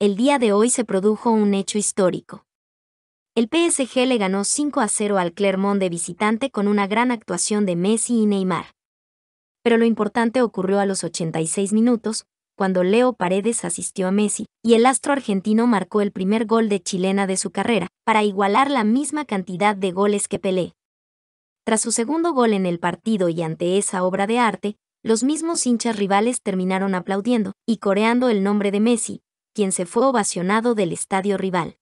el día de hoy se produjo un hecho histórico. El PSG le ganó 5 a 0 al Clermont de visitante con una gran actuación de Messi y Neymar. Pero lo importante ocurrió a los 86 minutos, cuando Leo Paredes asistió a Messi, y el astro argentino marcó el primer gol de chilena de su carrera, para igualar la misma cantidad de goles que Pelé. Tras su segundo gol en el partido y ante esa obra de arte, los mismos hinchas rivales terminaron aplaudiendo y coreando el nombre de Messi, quien se fue ovacionado del estadio rival.